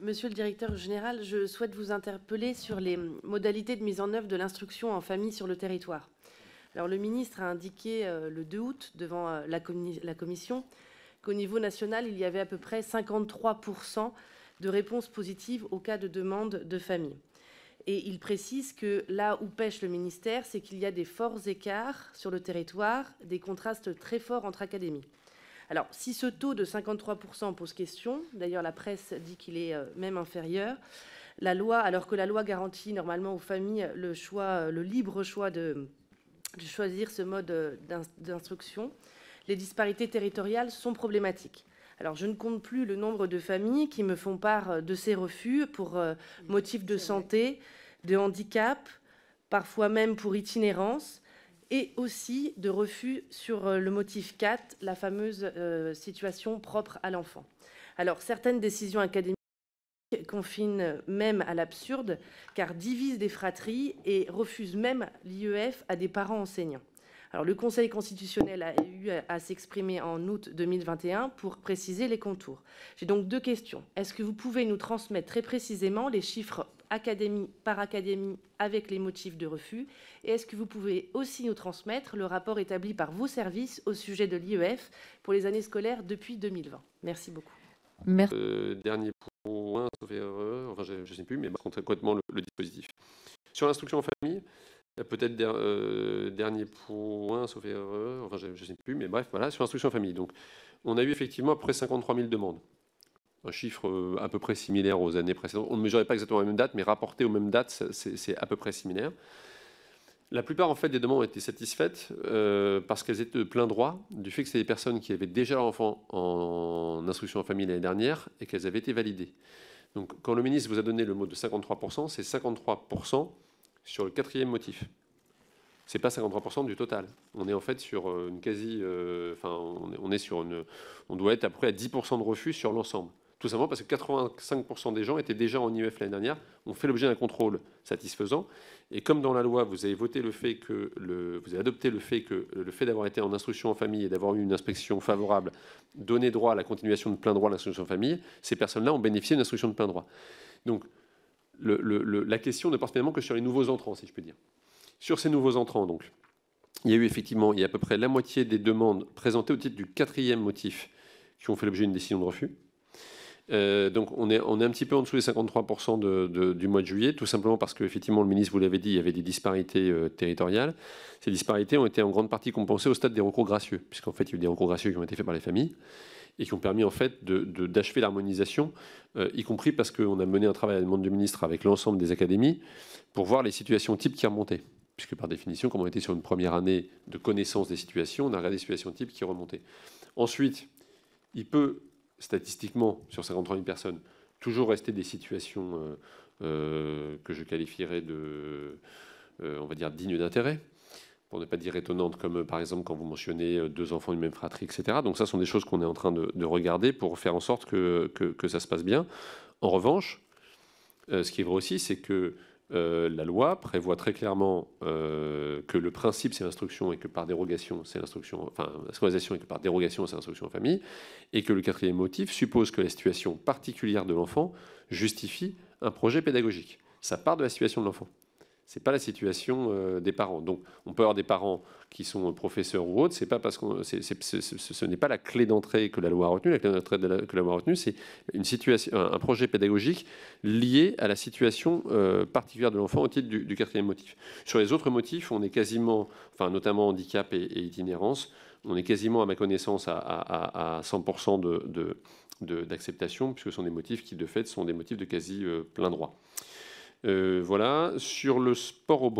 Monsieur le directeur général, je souhaite vous interpeller sur les modalités de mise en œuvre de l'instruction en famille sur le territoire. Alors, le ministre a indiqué euh, le 2 août devant euh, la, la, commission qu'au niveau national, il y avait à peu près 53% de réponses positives au cas de demande de famille. Et il précise que là où pêche le ministère, c'est qu'il y a des forts écarts sur le territoire, des contrastes très forts entre académies. Alors, si ce taux de 53% pose question, d'ailleurs la presse dit qu'il est euh, même inférieur, la loi, alors que la loi garantit normalement aux familles le euh, libre choix de, choisir ce mode euh, d'instruction, les disparités territoriales sont problématiques. Alors, je ne compte plus le nombre de familles qui me font part de ces refus pour motifs de santé, de handicap, parfois même pour itinérance et aussi de refus sur euh, le motif 4, la fameuse euh, situation propre à l'enfant. Alors certaines décisions académiques confinent même à l'absurde, car divisent des fratries et refusent même l'IEF à des parents enseignants. Alors, le Conseil constitutionnel a eu à s'exprimer en août 2021 pour préciser les contours. J'ai donc deux questions. Est-ce que vous pouvez nous transmettre très précisément les chiffres académie par académie avec les motifs de refus Et est-ce que vous pouvez aussi nous transmettre le rapport établi par vos services au sujet de l'IEF pour les années scolaires depuis 2020 Merci beaucoup. Merci. Euh, dernier point, enfin, je ne sais plus, mais concrètement le, le dispositif. Sur l'instruction en famille, Peut-être euh, dernier point, sauf erreur, enfin je ne sais plus, mais bref, voilà, sur l'instruction en famille. Donc, on a eu effectivement près 53 000 demandes un chiffre euh, à peu près similaire aux années précédentes. On ne mesurait pas exactement la même date, mais rapporté aux mêmes dates, c'est à peu près similaire. La plupart en fait des demandes ont été satisfaites euh, parce qu'elles étaient de plein droit du fait que c'est des personnes qui avaient déjà leur enfant en instruction en famille l'année dernière et qu'elles avaient été validées. Donc quand le ministre vous a donné le mot de 53%, c'est 53% sur le quatrième motif. Ce n'est pas 53% du total. On est en fait sur euh, une quasi, enfin on sur une, on doit être à peu près à 10% de refus sur l'ensemble. Tout simplement parce que 85% des gens étaient déjà en IEF l'année dernière, ont fait l'objet d'un contrôle satisfaisant. Et comme dans la loi, vous avez voté le fait que vous avez adopté le fait que le fait d'avoir été en instruction en famille et d'avoir eu une inspection favorable donnait droit à la continuation de plein droit à l'instruction en famille, ces personnes-là ont bénéficié d'une instruction de plein droit. Donc la question ne porte finalement que sur les nouveaux entrants, si je peux dire. Sur ces nouveaux entrants, donc, il y a eu effectivement il y a à peu près la moitié des demandes présentées au titre du quatrième motif qui ont fait l'objet d'une décision de refus euh, donc on est, on est un petit peu en dessous des 53% du mois de juillet, tout simplement parce que, effectivement, le ministre vous l'avait dit, il y avait des disparités euh, territoriales. Ces disparités ont été en grande partie compensées au stade des recours gracieux, puisqu'en fait, il y a eu des recours gracieux qui ont été faits par les familles et qui ont permis en fait d'achever l'harmonisation, euh, y compris parce qu'on a mené un travail à la demande du ministre avec l'ensemble des académies pour voir les situations types qui remontaient puisque par définition, comme on était sur une première année de connaissance des situations, on a regardé des situations types qui remontaient. Ensuite, il peut statistiquement, sur 53 000 personnes, toujours rester des situations euh, euh, que je qualifierais de, euh, on va dire, dignes d'intérêt, pour ne pas dire étonnantes, comme par exemple quand vous mentionnez deux enfants d'une même fratrie, etc. Donc ça, sont des choses qu'on est en train de, regarder pour faire en sorte que, que, ça se passe bien. En revanche, ce qui est vrai aussi, c'est que euh, la loi prévoit très clairement euh, que le principe c'est l'instruction et que par dérogation c'est l'instruction, enfin la et que par dérogation c'est l'instruction en famille, et que le quatrième motif suppose que la situation particulière de l'enfant justifie un projet pédagogique. Ça part de la situation de l'enfant n'est pas la situation euh, des parents. Donc, on peut avoir des parents qui sont professeurs ou autres. C'est pas parce ce n'est pas la clé d'entrée que la loi a retenue. La clé d'entrée que la loi a retenue, c'est un, projet pédagogique lié à la situation euh, particulière de l'enfant au titre du, quatrième motif. Sur les autres motifs, on est quasiment, enfin, notamment handicap et, itinérance, on est quasiment, à ma connaissance, à, 100% de, d'acceptation, puisque ce sont des motifs qui, de fait, sont des motifs de quasi euh, plein droit. Euh, voilà. Sur le sport au